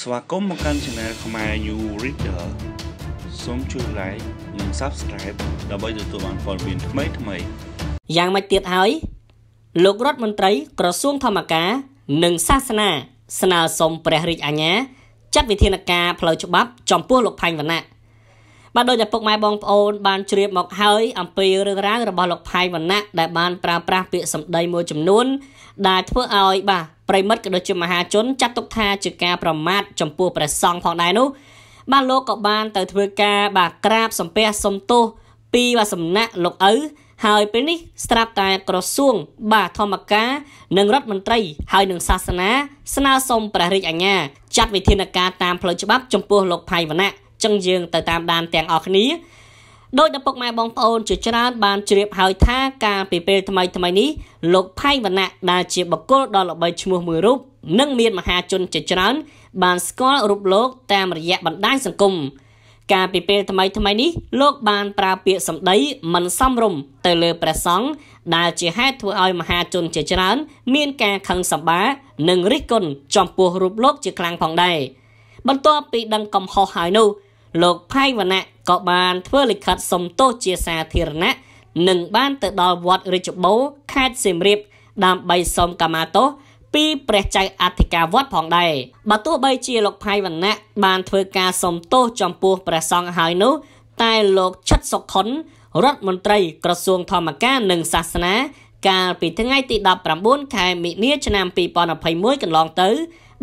ស្វាគមន៍មកកាន់ Channel ខ្មែរ New Reader សូមជួយ Like និង Subscribe ដើម្បីទទួលបានព័ត៌មានថ្មីថ្មីយ៉ាងម៉េចទៀតហើយ លោករដ្ឋមន្ត្រី ក្រសួងធម្មការនិងសាសនាស្នើសុំព្រះរាជអាជ្ញាចាត់វិធានការផ្លូវច្បាប់ ចំពោះលោកផាញ់វណ្ណៈបាទដោយតែពុកម៉ែបងប្អូន បានជ្រាបមកហើយ អំពីរឿងរ៉ាវរបស់លោកផៃវណ្ណៈដែលបានប្រើប្រាស់ពាក្យសម្ដីមួយចំនួនដែលធ្វើឲ្យ បាទប្រិមិត្តក៏ដូចជាមហាជន ចាត់ទុកថាជាការប្រមាថចំពោះព្រះសង្ឃផងដែរនោះបាទលោកក៏បាន ទៅធ្វើការបាទក្រាបសំពះសុំទោសពីបាទសំណាក់លោកឪហើយពេលនេះ ស្រាប់តែក្រសួង បាទធម្មការនិងរដ្ឋមន្ត្រីហើយនិងសាសនា ស្នើសុំព្រះរាជអាជ្ញាចាត់វិធានការតាមផ្លូវច្បាប់ចំពោះលោកផៃវណ្ណៈចឹងយើងទៅតាមដានទាំងអស់គ្នាដោយដល់ពុកម៉ែបងប្អូនជាច្រើន បានជ្រាបហើយថាការពីពេលថ្មី ថ្មីនេះលោកផៃវណ្ណៈដែលជាបុគ្គលដ៏ល្បីឈ្មោះមួយរូបនិងមានមហាជនជាច្រើន បាន ស្គាល់រូបលោកតាមរយៈបណ្ដាញសង្គមកាលពីពេលថ្មីថ្មីនេះលោក បានប្រើពាក្យសម្ដី មិនសមរម្យទៅលើព្រះសង្ឃដែលជាហេតុធ្វើឲ្យមហាជនជាច្រើន មានការខឹងសម្បារនិងរិះគន់ចំពោះរូបលោកជាខ្លាំងផងដែរបន្ទាប់ពីដឹងកំហុសហើយនោះលោកផៃវណ្ណៈក៏បានធ្វើលិខិតសុំទោសជាសាធារណៈនិងបានទៅដល់វត្តរាជបូរខេត្តសៀមរាប ដើម្បីសុំកម្មាទោសពីព្រះចៅអធិការវត្តផងដែរបើទោះបីជាលោកផៃវណ្ណៈបានធ្វើការសុំទោសចំពោះព្រះសង្ឃហើយនោះតែលោកឈិតសុខុនរដ្ឋមន្ត្រី ក្រសួងធម្មការនិងសាសនា កាលពីថ្ងៃទី19ខែមិនិលឆ្នាំ2021កន្លងទៅ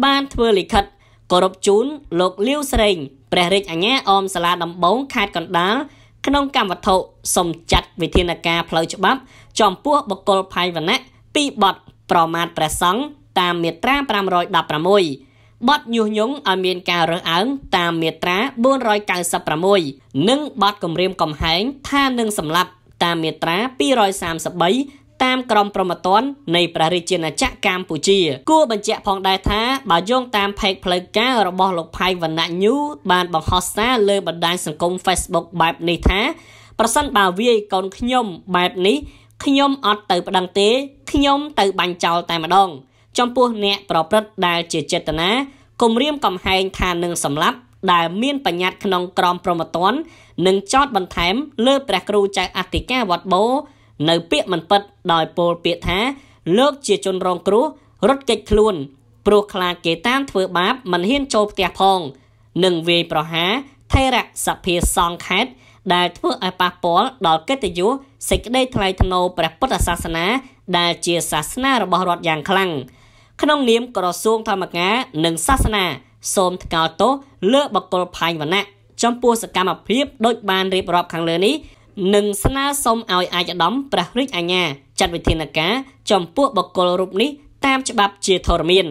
បានធ្វើលិខិតគោរពជូនលោកលាវស្រេងព្រះរាជអាជ្ញាអមសាលាដំបងខេត្តកណ្ដាលក្នុងកម្មវត្ថុសំចាត់វិធានការផ្លូវច្បាប់ ចំពោះបុគ្គលផៃវណៈពីបទប្រមាថព្រះសង្ឃតាមមាត្រា516បទញុះញង់ឲ្យមានការរើសអើងតាមមាត្រា496និងបទគំរាមកំហែងថានឹងសម្លាប់តាមមាត្រា233តាមក្រមប្រមត្តននៃព្រះរាជាណាចក្រកម្ពុជាគួរបញ្ជាក់ផងដែរថាបើយោងតាមផេកផ្លូវការរបស់លោកផៃវណ្ណៈញូបានបង្ហោះសារលើបណ្ដាញសង្គម Facebook បែបនេះថាប្រសិនបើវាយកូនខ្ញុំបែបនេះខ្ញុំអត់ទៅប្តឹងទេ ខ្ញុំ ទៅបាញ់ចោលតែម្ដងចំពោះអ្នកប្រព្រឹត្តដែលជាចេតនាគំរាមកំហែងថានឹងសម្លាប់ដែលមានបញ្ញត្តិក្នុងក្រមព្រហ្មទណ្ឌនិងចោតបន្ថែមលើព្រះគ្រូចៅអធិការវត្តបូនៅពាក្យមិនពិតដោយពោលពាក្យថាលោកជាជនរងគ្រោះរត់គេចខ្លួន ព្រោះខ្លាចគេតាមធ្វើបាបមិនហ៊ានចូលផ្ទះផងនិងវាយប្រហារថេរសភាសង្ខេតដែលធ្វើឲ្យប៉ះពាល់ដល់កិត្តិយសសេចក្តីថ្លៃថ្នូរព្រះពុទ្ធសាសនា ដែលជាសាសនារបស់រដ្ឋយ៉ាងខ្លាំងក្នុងនាមក្រសួងធម្មការនិងសាសនា សូមថ្កោលទោសលើបកគលផៃវណៈចំពោះសកម្មភាពដូចបានរៀបរាប់ខាងលើនេះនិងស្នើសុំឲ្យអាយឧត្តមព្រះរាជអាជ្ញាចាត់វិធានការ ចំពោះបកគលរូបនេះតាមច្បាប់ជាធរមាន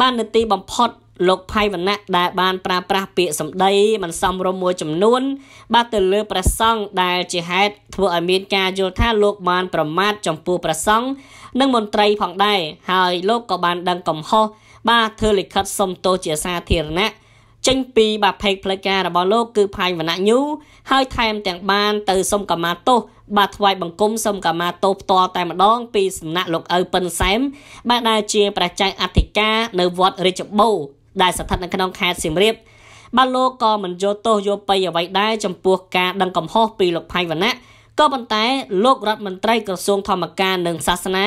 បាននៅទីបំផុតលោកផៃវណ្ណៈដែលបានប្រើប្រាស់ពាក្យសម្ដីមិនសមរម្យមួយចំនួន បាទទៅលើព្រះសង្ឃដែលជាហេតុធ្វើឲ្យមានការយល់ថាលោកបានប្រមាថចំពោះព្រះសង្ឃនិងមន្ត្រីផងដែរហើយលោកក៏បានដឹងកំហុសបាទធ្វើលិខិតសុំទោសជាសាធារណៈចេញពីបាភេកផ្លិចការរបស់លោកគឺផៃវណ្ណៈញូហើយថែមទាំងបានទៅសុំកម្មាទោសបាទថ្វាយបង្គំសុំកម្មាទោសផ្ទាល់តែម្ដងពីសំណាក់លោកឪប៉ិនសែមបាទដែលជាប្រជាអធិការនៅវត្តរាជបូរដែលស្ថិតនៅក្នុងខេត្តសៀមរាបបាទលោកក៏មិនយកទោសយកបិយអ្វីដែរចំពោះការដឹងកំហុសពីលោកផៃវណ្ណៈក៏ប៉ុន្តែលោករដ្ឋមន្ត្រីក្រសួងធម្មការនិងសាសនា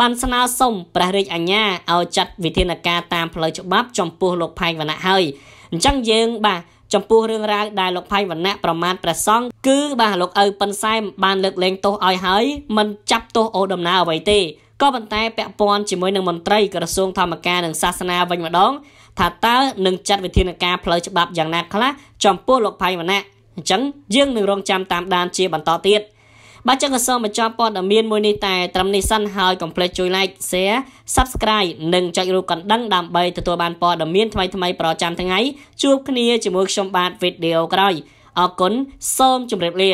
បានស្នើសុំព្រះរាជអាជ្ញាឲ្យចាត់វិធានការតាមផ្លូវច្បាប់ចំពោះលោកផែងវណ្ណៈហើយអញ្ចឹងយើងបាទចំពោះរឿងរ៉ាវដែលលោកផៃវណ្ណៈប្រមាថព្រះសង្ឃគឺបាទលោកឪប៉ិនសែមបានលើកលែងទោសឲ្យហើយមិនចាប់ទោសអូដំណើរអ្វីទេក៏ប៉ុន្តែពាក់ព័ន្ធជាមួយនឹងមន្ត្រីក្រសួងធម្មការនិងសាសនាវិញម្ដង ថាតើនឹងចាត់វិធានការផ្លូវច្បាប់យ៉ាងណាខ្លះចំពោះលោកផៃវណ្ណៈអញ្ចឹងយើងនឹងរងចាំតាមដានជាបន្តទៀត។បាទចឹងក៏សូមបញ្ចប់ព័ត៌មានមួយនេះតែត្រឹមនេះសិនហើយកុំភ្លេចជួយ like share subscribe និងចុចរូបកណ្ដឹងដើម្បីទទួលបានព័ត៌មានថ្មីៗប្រចាំថ្ងៃជួបគ្នាជាមួយខ្ញុំបាទវីដេអូក្រោយអរគុណសូមជម្រាបលា